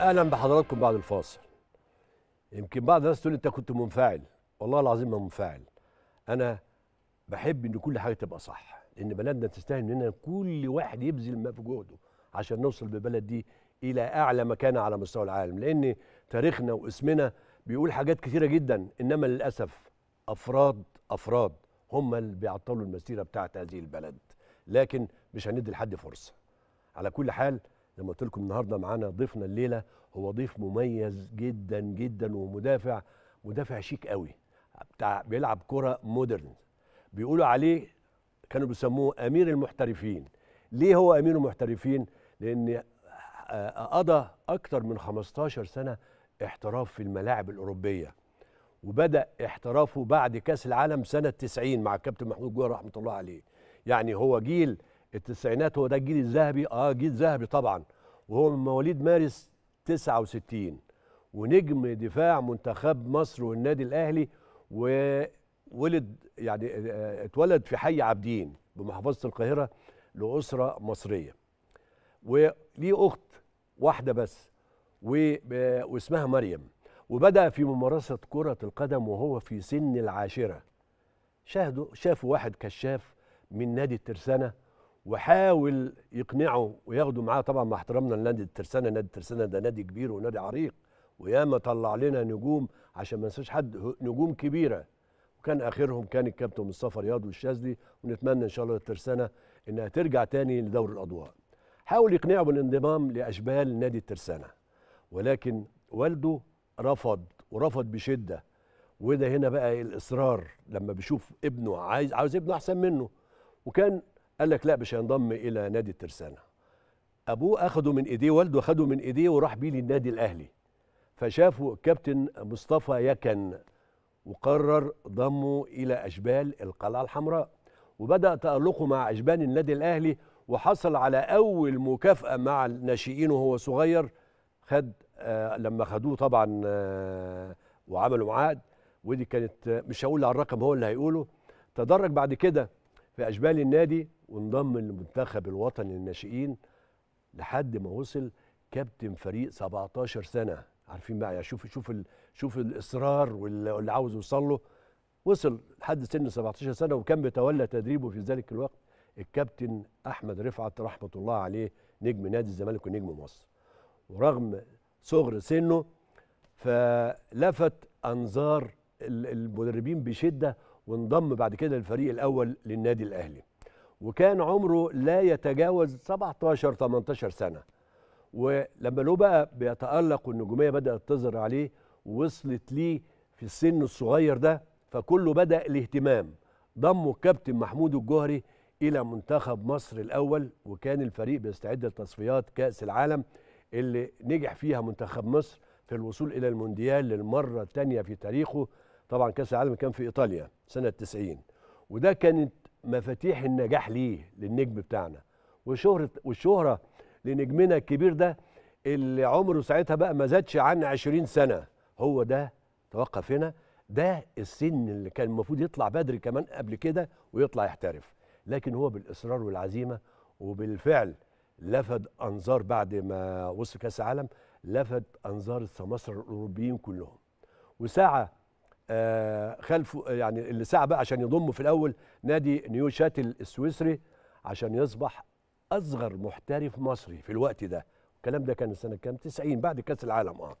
اهلا بحضراتكم بعد الفاصل يمكن بعض الناس تقول انت كنت منفعل والله العظيم ما منفعل انا بحب ان كل حاجه تبقى صح لان بلدنا تستاهل مننا كل واحد يبذل ما في جهده عشان نوصل بالبلد دي الى اعلى مكانه على مستوى العالم لان تاريخنا واسمنا بيقول حاجات كثيره جدا انما للاسف افراد افراد هم اللي بيعطلوا المسيره بتاعت هذه البلد لكن مش هندي لحد فرصه على كل حال لما قلت لكم النهارده معانا ضيفنا الليله هو ضيف مميز جدا جدا ومدافع مدافع شيك قوي بتاع بيلعب كره مودرن بيقولوا عليه كانوا بيسموه امير المحترفين ليه هو امير المحترفين لان آه، آه، قضى اكتر من 15 سنه احتراف في الملاعب الاوروبيه وبدا احترافه بعد كاس العالم سنه 90 مع الكابتن محمود جوه رحمه الله عليه يعني هو جيل التسعينات هو ده الجيل الذهبي اه جيل ذهبي طبعا وهو من مواليد مارس 69 ونجم دفاع منتخب مصر والنادي الاهلي وولد يعني آه، اتولد في حي عابدين بمحافظه القاهره لاسره مصريه وليه اخت واحده بس آه، واسمها مريم وبدا في ممارسه كره القدم وهو في سن العاشره شاهدوا شافوا واحد كشاف من نادي الترسانه وحاول يقنعه وياخده معاه طبعا مع احترامنا لنادي الترسانه نادي الترسانه ده نادي كبير ونادي عريق وياما طلع لنا نجوم عشان ما ننساش حد نجوم كبيره وكان اخرهم كان الكابتن مصطفى رياض والشاذلي ونتمنى ان شاء الله الترسانه انها ترجع تاني لدور الاضواء. حاول يقنعه بالانضمام لاشبال نادي الترسانه ولكن والده رفض ورفض بشده وده هنا بقى الاصرار لما بيشوف ابنه عايز عاوز ابنه احسن منه وكان قال لك لا مش هينضم الى نادي الترسانه ابوه اخده من ايديه والده اخده من ايديه وراح بيه للنادي الاهلي فشافه الكابتن مصطفى يكن وقرر ضمه الى اشبال القلعه الحمراء وبدا تالقه مع اشبال النادي الاهلي وحصل على اول مكافاه مع الناشئين وهو صغير خد آه لما خدوه طبعا آه وعملوا معاد ودي كانت مش هقول على الرقم هو اللي هيقوله تدرج بعد كده في اشبال النادي وانضم للمنتخب الوطني للناشئين لحد ما وصل كابتن فريق 17 سنه عارفين بقى يعني شوف شوف شوف الاصرار واللي عاوز يوصل له وصل لحد سن 17 سنه وكان بيتولى تدريبه في ذلك الوقت الكابتن احمد رفعت رحمه الله عليه نجم نادي الزمالك ونجم مصر ورغم صغر سنه فلفت انظار المدربين بشده وانضم بعد كده للفريق الاول للنادي الاهلي وكان عمره لا يتجاوز 17 18 سنه ولما له بقى بيتالق والنجوميه بدات تظهر عليه وصلت ليه في السن الصغير ده فكله بدا الاهتمام ضمه الكابتن محمود الجوهري الى منتخب مصر الاول وكان الفريق بيستعد لتصفيات كاس العالم اللي نجح فيها منتخب مصر في الوصول الى المونديال للمره الثانيه في تاريخه طبعا كاس العالم كان في ايطاليا سنه 90 وده كانت مفاتيح النجاح ليه للنجم بتاعنا وشهرة والشهرة لنجمنا الكبير ده اللي عمره ساعتها بقى ما زادش عن 20 سنة هو ده توقف هنا ده السن اللي كان المفروض يطلع بدري كمان قبل كده ويطلع يحترف لكن هو بالإصرار والعزيمة وبالفعل لفت أنظار بعد ما وصل كأس العالم لفت أنظار السماسرة الأوروبيين كلهم وساعة آه، خلفه يعني اللي سعى بقى عشان يضمه في الاول نادي نيوشاتل السويسري عشان يصبح اصغر محترف مصري في الوقت ده الكلام ده كان سنة كام 90 بعد كاس العالم اه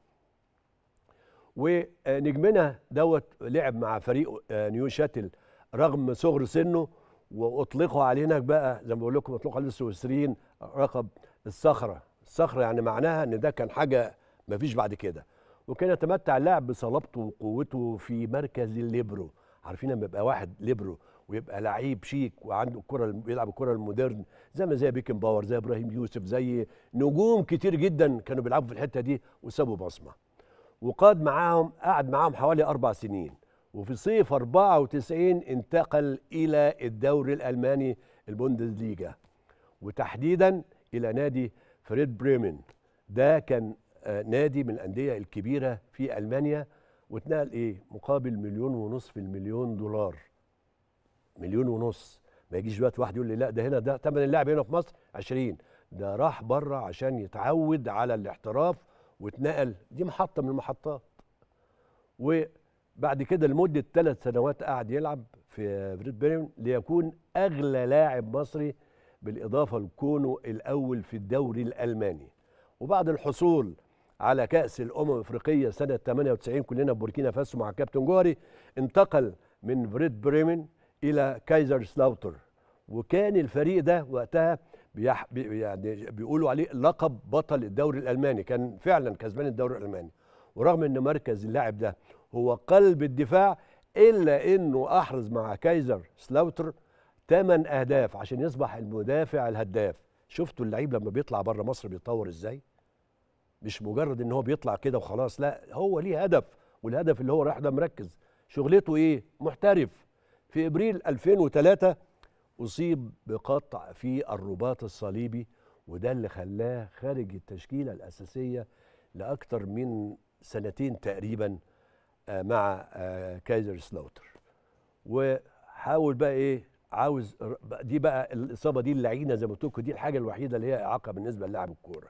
ونجمنا دوت لعب مع فريق آه، نيو شاتل رغم صغر سنه واطلقوا عليه هناك بقى زي ما بقول لكم اطلقوا عليه السويسريين رقب الصخره الصخره يعني معناها ان ده كان حاجه ما فيش بعد كده وكان يتمتع اللاعب بصلابته وقوته في مركز الليبرو عارفين لما يبقى واحد ليبرو ويبقى لعيب شيك وعنده الكره بيلعب الكره المودرن زي ما زي بيكن باور زي ابراهيم يوسف زي نجوم كتير جدا كانوا بيلعبوا في الحته دي وسابوا بصمه وقاد معاهم قعد معاهم حوالي اربع سنين وفي صيف 94 انتقل الى الدوري الالماني البوندسليجا وتحديدا الى نادي فريد بريمن ده كان نادي من الانديه الكبيره في المانيا واتنقل ايه مقابل مليون ونصف المليون دولار مليون ونص ما يجيش دلوقتي واحد يقول لي لا ده هنا ده ثمن اللاعب هنا في مصر 20 ده راح بره عشان يتعود على الاحتراف واتنقل دي محطه من المحطات وبعد كده لمده ثلاث سنوات قعد يلعب في فريد بيرن ليكون اغلى لاعب مصري بالاضافه لكونه الاول في الدوري الالماني وبعد الحصول على كأس الأمم الأفريقية سنة 98 كلنا في بوركينا فاسو مع كابتن جوهري انتقل من فريد بريمن إلى كايزر سلاوتر وكان الفريق ده وقتها بيح... بي... يعني بيقولوا عليه لقب بطل الدوري الألماني كان فعلا كسبان الدوري الألماني ورغم أن مركز اللاعب ده هو قلب الدفاع إلا أنه أحرز مع كايزر سلاوتر 8 أهداف عشان يصبح المدافع الهداف شفتوا اللعيب لما بيطلع بره مصر بيتطور إزاي؟ مش مجرد ان هو بيطلع كده وخلاص لا هو ليه هدف والهدف اللي هو رايح ده مركز شغلته ايه محترف في ابريل 2003 اصيب بقطع في الرباط الصليبي وده اللي خلاه خارج التشكيله الاساسيه لاكثر من سنتين تقريبا آه، مع آه، كايزر سلوتر وحاول بقى ايه عاوز دي بقى الاصابه دي اللعينه زي ما قلت لكم دي الحاجه الوحيده اللي هي اعاقه بالنسبه للاعب الكوره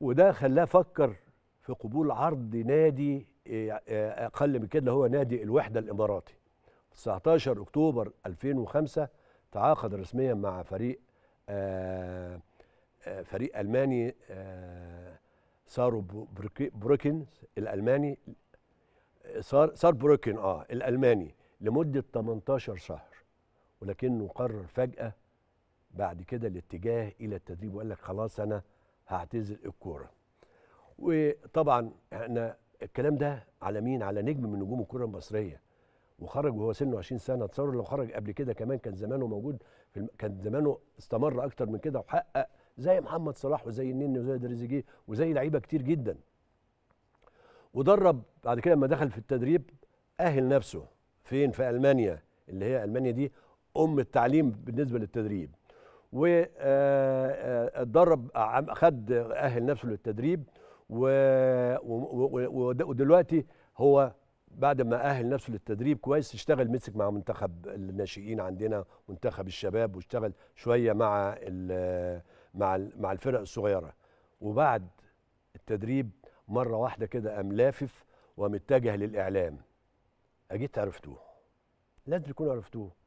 وده خلاه فكر في قبول عرض نادي آه، آه، اقل من كده اللي هو نادي الوحده الاماراتي 19 اكتوبر 2005 تعاقد رسميا مع فريق آآ آه، آآ فريق الماني سارو بروكن الالماني سار بروكن اه الالماني لمده 18 شهر ولكنه قرر فجاه بعد كده الاتجاه الى التدريب وقال لك خلاص انا هعتزل الكوره وطبعا احنا الكلام ده على مين على نجم من نجوم الكره المصريه وخرج وهو سنه 20 سنه تصور لو خرج قبل كده كمان كان زمانه موجود في الم... كان زمانه استمر اكتر من كده وحقق زي محمد صلاح وزي النني وزي تريزيجيه وزي لعيبه كتير جدا ودرب بعد كده لما دخل في التدريب اهل نفسه فين في المانيا اللي هي المانيا دي ام التعليم بالنسبه للتدريب واتدرب خد اهل نفسه للتدريب ودلوقتي هو بعد ما اهل نفسه للتدريب كويس اشتغل مسك مع منتخب الناشئين عندنا منتخب الشباب واشتغل شويه مع مع مع الفرق الصغيره وبعد التدريب مره واحده كده قام لافف ومتجه للاعلام اجيت عرفتوه لازم تكونوا عرفتوه